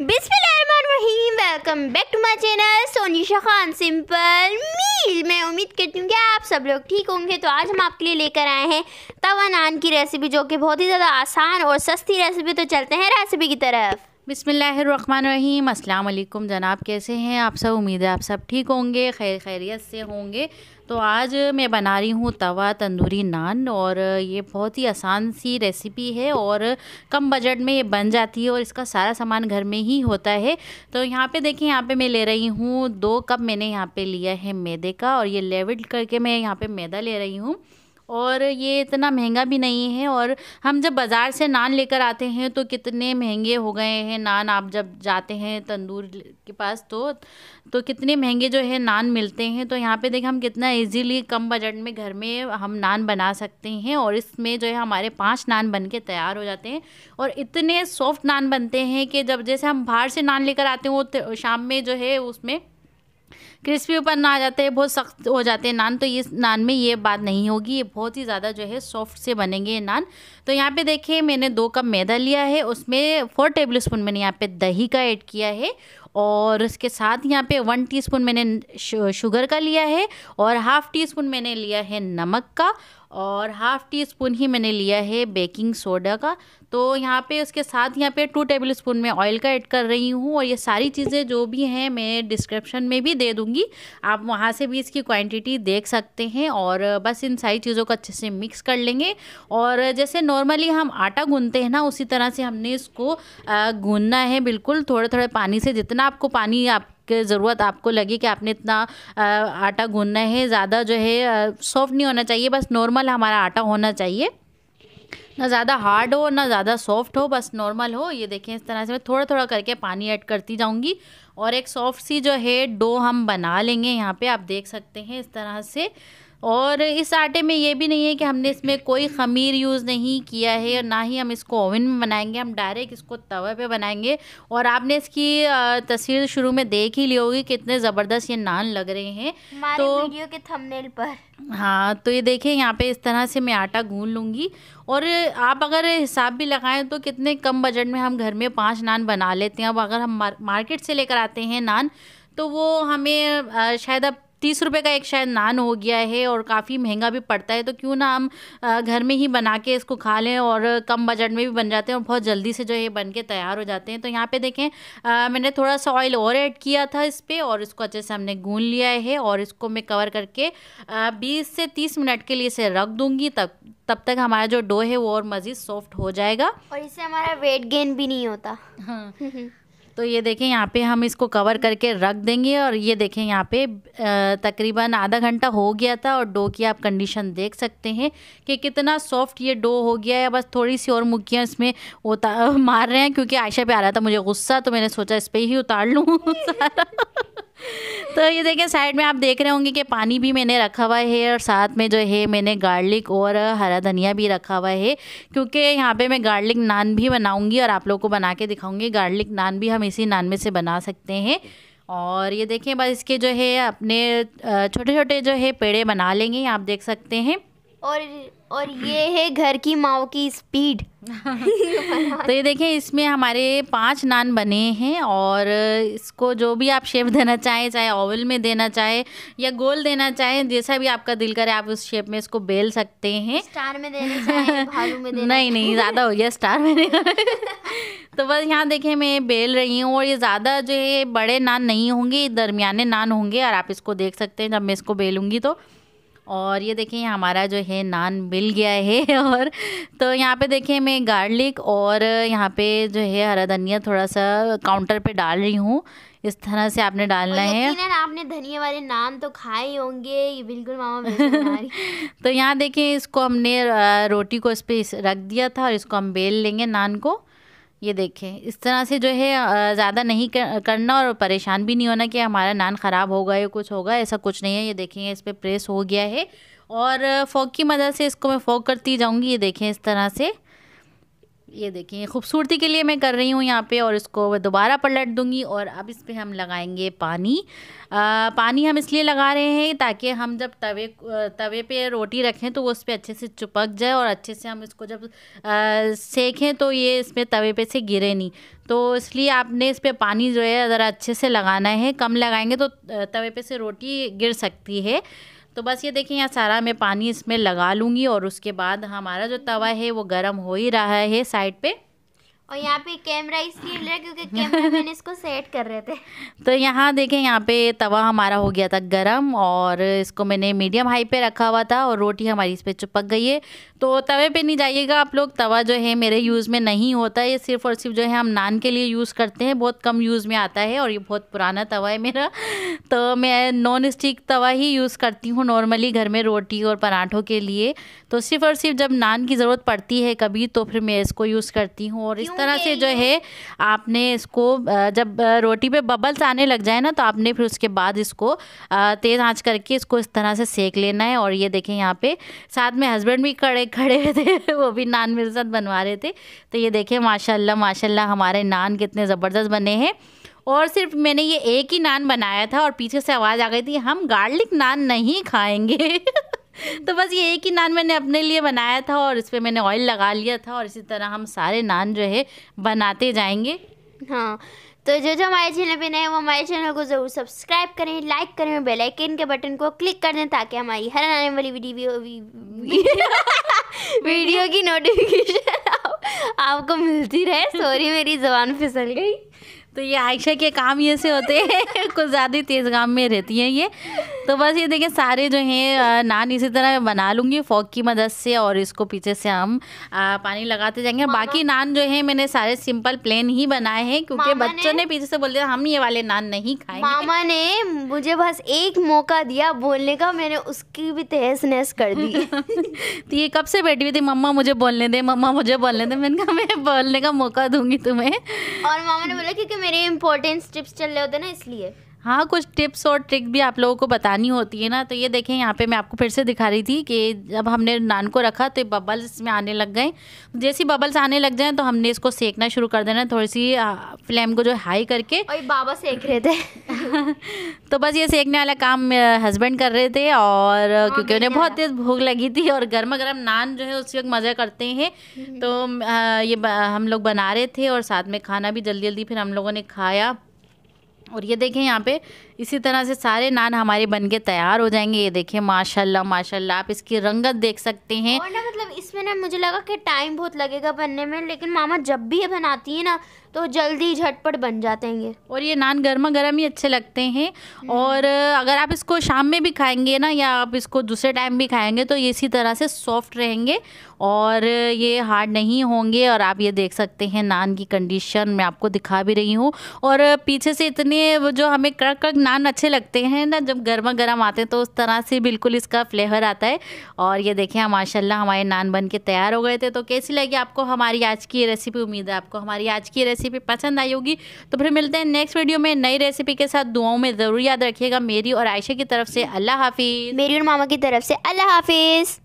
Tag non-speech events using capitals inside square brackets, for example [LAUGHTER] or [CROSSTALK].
बिस्मिल्लाहिर्रहमानिर्रहीम welcome back to my channel Soni Khan simple meal मैं उम्मीद करती हूँ कि आप सब लोग ठीक होंगे तो आज हम आपके लिए लेकर आए हैं तवा नान की रेसिपी जो कि बहुत ही ज़्यादा आसान और सस्ती रेसिपी तो चलते हैं रेसिपी की तरफ बिसमीम अल्लाम जनाब कैसे हैं आप सब उम्मीद है आप सब ठीक होंगे खैर खैरियत से होंगे तो आज मैं बना रही हूँ तवा तंदूरी नान और ये बहुत ही आसान सी रेसिपी है और कम बजट में ये बन जाती है और इसका सारा सामान घर में ही होता है तो यहाँ पे देखिए यहाँ पे मैं ले रही हूँ दो कप मैंने यहाँ पे लिया है मैदे का और ये लेवल करके मैं यहाँ पर मैदा ले रही हूँ और ये इतना महंगा भी नहीं है और हम जब बाज़ार से नान लेकर आते हैं तो कितने महंगे हो गए हैं नान आप जब जाते हैं तंदूर के पास तो तो कितने महंगे जो है नान मिलते हैं तो यहाँ पे देखें हम कितना इजीली कम बजट में घर में हम नान बना सकते हैं और इसमें जो है हमारे पांच नान बन के तैयार हो जाते हैं और इतने सॉफ्ट नान बनते हैं कि जब जैसे हम बाहर से नान लेकर आते हैं वो शाम में जो है उसमें क्रिस्पी ऊपर ना आ जाते हैं बहुत सख्त हो जाते हैं नान तो ये नान में ये बात नहीं होगी ये बहुत ही ज़्यादा जो है सॉफ्ट से बनेंगे ये नान तो यहाँ पे देखिए मैंने दो कप मैदा लिया है उसमें फोर टेबल स्पून मैंने यहाँ पे दही का ऐड किया है और उसके साथ यहाँ पे वन टीस्पून मैंने शुगर का लिया है और हाफ़ टी स्पून मैंने लिया है नमक का और हाफ़ टी स्पून ही मैंने लिया है बेकिंग सोडा का तो यहाँ पे उसके साथ यहाँ पे टू टेबल स्पून में ऑयल का ऐड कर रही हूँ और ये सारी चीज़ें जो भी हैं मैं डिस्क्रिप्शन में भी दे दूँगी आप वहाँ से भी इसकी क्वांटिटी देख सकते हैं और बस इन सारी चीज़ों को अच्छे से मिक्स कर लेंगे और जैसे नॉर्मली हम आटा गूनते हैं ना उसी तरह से हमने इसको गूनना है बिल्कुल थोड़े थोड़े पानी से जितना आपको पानी आप जिसके ज़रूरत आपको लगी कि आपने इतना आटा गूंदना है ज़्यादा जो है सॉफ्ट नहीं होना चाहिए बस नॉर्मल हमारा आटा होना चाहिए ना ज़्यादा हार्ड हो ना ज़्यादा सॉफ्ट हो बस नॉर्मल हो ये देखें इस तरह से मैं थोड़ा थोड़ा करके पानी ऐड करती जाऊँगी और एक सॉफ्ट सी जो है डो हम बना लेंगे यहाँ पे आप देख सकते हैं इस तरह से और इस आटे में ये भी नहीं है कि हमने इसमें कोई खमीर यूज़ नहीं किया है और ना ही हम इसको ओवन में बनाएंगे हम डायरेक्ट इसको तवे पे बनाएंगे और आपने इसकी तस्वीर शुरू में देख ही ली होगी कितने ज़बरदस्त ये नान लग रहे हैं तो वीडियो के थंबनेल पर हाँ तो ये देखें यहाँ पे इस तरह से मैं आटा गून लूँगी और आप अगर हिसाब भी लगाएं तो कितने कम बजट में हम घर में पाँच नान बना लेते हैं अब अगर हम मार्केट से लेकर आते हैं नान तो वो हमें शायद अब तीस रुपये का एक शायद नान हो गया है और काफ़ी महंगा भी पड़ता है तो क्यों ना हम घर में ही बना के इसको खा लें और कम बजट में भी बन जाते हैं और बहुत जल्दी से जो है बन के तैयार हो जाते हैं तो यहाँ पे देखें मैंने थोड़ा सा ऑयल और ऐड किया था इस पर और इसको अच्छे से हमने गून लिया है और इसको मैं कवर करके बीस से तीस मिनट के लिए इसे रख दूँगी तब तब तक हमारा जो डो है वो और मज़ीद सॉफ्ट हो जाएगा और इससे हमारा वेट गेन भी नहीं होता हाँ हम्म। तो ये देखें यहाँ पे हम इसको कवर करके रख देंगे और ये देखें यहाँ पे तकरीबन आधा घंटा हो गया था और डो की आप कंडीशन देख सकते हैं कि कितना सॉफ्ट ये डो हो गया है बस थोड़ी सी और मुक्कियाँ इसमें उतार [LAUGHS] मार रहे हैं क्योंकि आयशा पे आ रहा था मुझे गुस्सा तो मैंने सोचा इस पर ही उतार लूँ [LAUGHS] सारा तो ये देखें साइड में आप देख रहे होंगे कि पानी भी मैंने रखा हुआ है और साथ में जो है मैंने गार्लिक और हरा धनिया भी रखा हुआ है क्योंकि यहाँ पे मैं गार्लिक नान भी बनाऊंगी और आप लोगों को बना के दिखाऊंगी गार्लिक नान भी हम इसी नान में से बना सकते हैं और ये देखें बस इसके जो है अपने छोटे छोटे जो है पेड़े बना लेंगे आप देख सकते हैं और और ये है घर की माओ की स्पीड [LAUGHS] तो ये देखें इसमें हमारे पांच नान बने हैं और इसको जो भी आप शेप देना चाहें चाहे ओवल में देना चाहे या गोल देना चाहे जैसा भी आपका दिल करे आप उस शेप में इसको बेल सकते हैं स्टार [LAUGHS] में देना चाहे भालू में देना नहीं नहीं ज़्यादा हो गया स्टार में तो बस यहाँ देखें मैं बेल रही हूँ और ये ज़्यादा जो है बड़े नान नहीं होंगे दरमियाने नान होंगे और आप इसको देख सकते हैं जब मैं इसको बेलूँगी तो और ये देखें हमारा जो है नान मिल गया है [LAUGHS] और तो यहाँ पे देखें मैं गार्लिक और यहाँ पे जो है हरा धनिया थोड़ा सा काउंटर पे डाल रही हूँ इस तरह से आपने डालना है आपने धनिया वाले नान तो खाए होंगे ये बिल्कुल मामा [LAUGHS] तो यहाँ देखें इसको हमने रोटी को इस पर रख दिया था और इसको हम बेल लेंगे नान को ये देखें इस तरह से जो है ज़्यादा नहीं करना और परेशान भी नहीं होना कि हमारा नान ख़राब होगा या कुछ होगा ऐसा कुछ नहीं है ये देखें इस पर प्रेस हो गया है और फोक की मदद से इसको मैं फोक करती जाऊँगी ये देखें इस तरह से ये देखिए खूबसूरती के लिए मैं कर रही हूँ यहाँ पे और इसको दोबारा पलट दूँगी और अब इस पर हम लगाएंगे पानी आ, पानी हम इसलिए लगा रहे हैं ताकि हम जब तवे तवे पे रोटी रखें तो वो उस पर अच्छे से चिपक जाए और अच्छे से हम इसको जब सेकें तो ये इसमें तवे पे से गिरे नहीं तो इसलिए आपने इस पर पानी जो है ज़रा अच्छे से लगाना है कम लगाएंगे तो तवे पे से रोटी गिर सकती है तो बस ये देखिए यहाँ सारा मैं पानी इसमें लगा लूँगी और उसके बाद हमारा जो तवा है वो गर्म हो ही रहा है साइड पर और यहाँ पे कैमरा इसलिए रहा क्योंकि कैमरा [LAUGHS] मैन इसको सेट कर रहे थे तो यहाँ देखें यहाँ पे तवा हमारा हो गया था गरम और इसको मैंने मीडियम हाई पे रखा हुआ था और रोटी हमारी इस पर चिपक गई है तो तवे पे नहीं जाइएगा आप लोग तवा जो है मेरे यूज़ में नहीं होता ये सिर्फ और सिर्फ जो है हम नान के लिए यूज़ करते हैं बहुत कम यूज़ में आता है और ये बहुत पुराना तवा है मेरा तो मैं नॉन स्टिक तवा ही यूज़ करती हूँ नॉर्मली घर में रोटी और पराठों के लिए तो सिर्फ और सिर्फ जब नान की ज़रूरत पड़ती है कभी तो फिर मैं इसको यूज़ करती हूँ और इस तरह से जो है आपने इसको जब रोटी पे बबल्स आने लग जाए ना तो आपने फिर उसके बाद इसको तेज़ आंच करके इसको इस तरह से सेक लेना है और ये देखें यहाँ पे साथ में हस्बैंड भी खड़े खड़े [LAUGHS] थे वो भी नान मेरे साथ बनवा रहे थे तो ये देखें माशाल्लाह माशाल्लाह हमारे नान कितने ज़बरदस्त बने हैं और सिर्फ मैंने ये एक ही नान बनाया था और पीछे से आवाज़ आ गई थी हम गार्लिक नान नहीं खाएंगे [LAUGHS] [LAUGHS] तो बस ये एक ही नान मैंने अपने लिए बनाया था और इस पर मैंने ऑयल लगा लिया था और इसी तरह हम सारे नान जो है बनाते जाएंगे हाँ तो जो जो हमारे चैनल पे नए वो हमारे चैनल को ज़रूर सब्सक्राइब करें लाइक करें और बेल आइकन के बटन को क्लिक कर दें ताकि हमारी हर आने वाली वीडियो वीडियो [LAUGHS] की नोटिफिकेशन आपको मिलती रहे सॉरी मेरी जबान फिसल गई तो ये आयशा के काम ये से होते हैं [LAUGHS] कुछ ज़्यादा तेज़ काम में रहती हैं ये तो बस ये देखिए सारे जो हैं नान इसी तरह बना लूँगी फोक की मदद से और इसको पीछे से हम आ, पानी लगाते जाएंगे बाकी नान जो है मैंने सारे सिंपल प्लेन ही बनाए हैं क्योंकि बच्चों ने, ने पीछे से बोल दिया हम ये वाले नान नहीं खाए मामा ने मुझे बस एक मौका दिया बोलने का मैंने उसकी भी तहस नहस कर दी [LAUGHS] तो ये कब से बैठी हुई थी मम्मा मुझे बोलने दे मम्मा मुझे बोलने दे मैंने कहा मैं बोलने का मौका दूंगी तुम्हें और मामा ने बोला क्योंकि मेरे इंपॉर्टेंट ट्रिप्स चल रहे होते ना इसलिए हाँ कुछ टिप्स और ट्रिक भी आप लोगों को बतानी होती है ना तो ये देखें यहाँ पे मैं आपको फिर से दिखा रही थी कि जब हमने नान को रखा तो बबल्स में आने लग गए जैसे बबल्स आने लग जाएं तो हमने इसको सेकना शुरू कर देना थोड़ी सी फ्लेम को जो हाई करके और बाबा सेक रहे थे [LAUGHS] तो बस ये सेकने वाला काम हस्बैंड कर रहे थे और क्योंकि उन्हें बहुत तेज़ भूख लगी थी और गर्मा गर्म नान जो है उसी वक्त मज़े करते हैं हम्म। तो ये हम लोग बना रहे थे और साथ में खाना भी जल्दी जल्दी फिर हम लोगों ने खाया और ये देखें यहाँ पे इसी तरह से सारे नान हमारे बनके तैयार हो जाएंगे ये देखें माशाल्लाह माशाल्लाह आप इसकी रंगत देख सकते हैं और ना मतलब इसमें ना मुझे लगा कि टाइम बहुत लगेगा बनने में लेकिन मामा जब भी ये बनाती है ना तो जल्दी झटपट बन जाते हैं ये और ये नान गर्मा गर्म ही अच्छे लगते हैं हम्म। और अगर आप इसको शाम में भी खाएंगे ना या आप इसको दूसरे टाइम भी खाएंगे तो ये इसी तरह से सॉफ्ट रहेंगे और ये हार्ड नहीं होंगे और आप ये देख सकते हैं नान की कंडीशन मैं आपको दिखा भी रही हूँ और पीछे से इतने जो हमें कड़क कड़क नान अच्छे लगते हैं ना जब गर्मा गर्म आते हैं तो उस तरह से बिल्कुल इसका फ्लेवर आता है और ये देखें माशाला हमारे नान बन बन के तैयार हो गए थे तो कैसी लगी आपको हमारी आज की रेसिपी उम्मीद है आपको हमारी आज की रेसिपी पसंद आई होगी तो फिर मिलते हैं नेक्स्ट वीडियो में नई रेसिपी के साथ दुआओं में ज़रूर याद रखिएगा मेरी और आयशा की तरफ से अल्लाह हाफिज़ मेरी और मामा की तरफ से अल्लाह हाफिज़